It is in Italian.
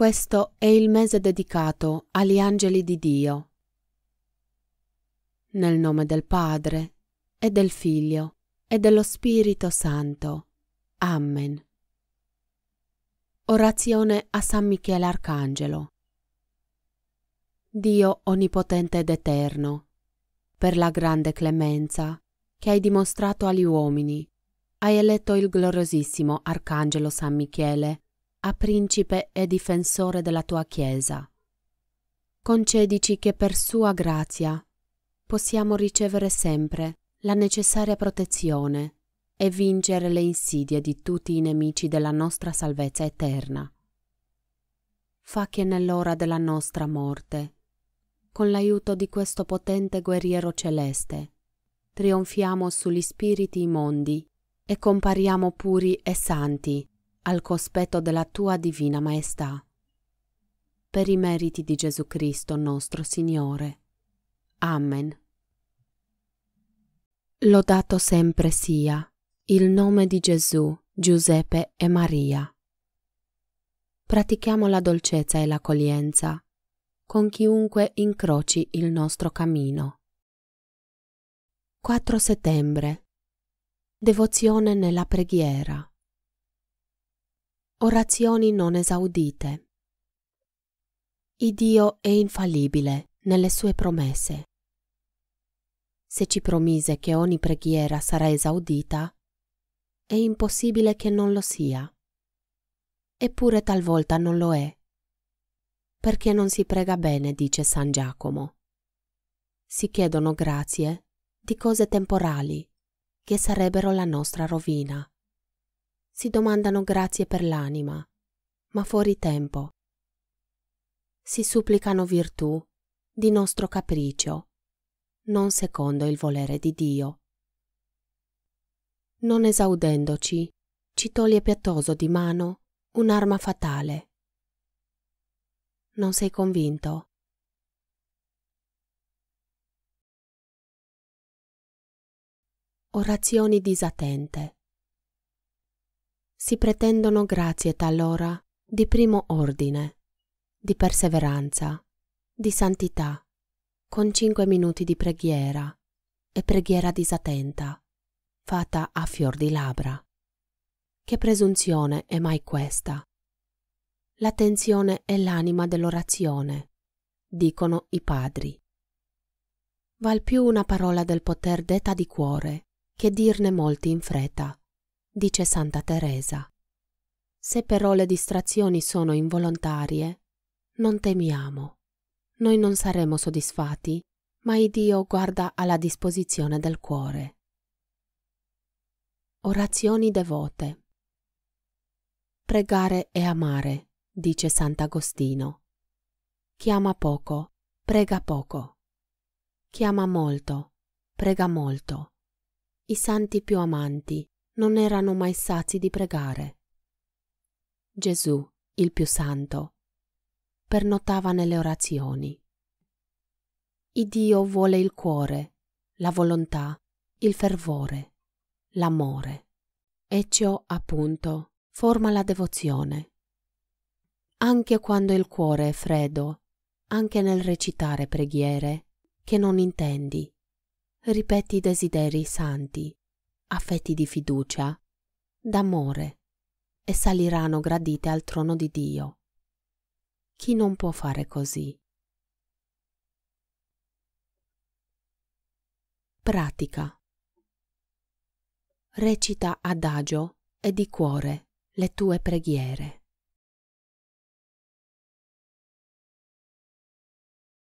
Questo è il mese dedicato agli angeli di Dio. Nel nome del Padre, e del Figlio, e dello Spirito Santo. Amen. Orazione a San Michele Arcangelo. Dio onnipotente ed eterno, per la grande clemenza che hai dimostrato agli uomini, hai eletto il gloriosissimo Arcangelo San Michele a principe e difensore della tua Chiesa. Concedici che per sua grazia possiamo ricevere sempre la necessaria protezione e vincere le insidie di tutti i nemici della nostra salvezza eterna. Fa che nell'ora della nostra morte, con l'aiuto di questo potente guerriero celeste, trionfiamo sugli spiriti immondi e compariamo puri e santi al cospetto della tua divina maestà. Per i meriti di Gesù Cristo nostro Signore. Amen. Lodato sempre sia il nome di Gesù, Giuseppe e Maria. Pratichiamo la dolcezza e l'accoglienza con chiunque incroci il nostro cammino. 4 settembre. Devozione nella preghiera. Orazioni non esaudite. Il è infallibile nelle sue promesse. Se ci promise che ogni preghiera sarà esaudita, è impossibile che non lo sia. Eppure talvolta non lo è. Perché non si prega bene, dice San Giacomo. Si chiedono grazie di cose temporali che sarebbero la nostra rovina si domandano grazie per l'anima, ma fuori tempo. Si supplicano virtù di nostro capriccio, non secondo il volere di Dio. Non esaudendoci, ci toglie piattoso di mano un'arma fatale. Non sei convinto? Orazioni disattente si pretendono grazie talora di primo ordine, di perseveranza, di santità, con cinque minuti di preghiera e preghiera disattenta, fatta a fior di labbra. Che presunzione è mai questa? L'attenzione è l'anima dell'orazione, dicono i padri. Val più una parola del poter detta di cuore che dirne molti in fretta dice Santa Teresa. Se però le distrazioni sono involontarie, non temiamo. Noi non saremo soddisfatti, ma il Dio guarda alla disposizione del cuore. Orazioni devote. Pregare e amare, dice Sant'Agostino. Chiama poco, prega poco. Chiama molto, prega molto. I santi più amanti non erano mai sazi di pregare. Gesù, il più santo, pernottava nelle orazioni. Il Dio vuole il cuore, la volontà, il fervore, l'amore. E ciò, appunto, forma la devozione. Anche quando il cuore è freddo, anche nel recitare preghiere che non intendi, ripeti i desideri santi affetti di fiducia, d'amore, e saliranno gradite al trono di Dio. Chi non può fare così? Pratica. Recita adagio e di cuore le tue preghiere.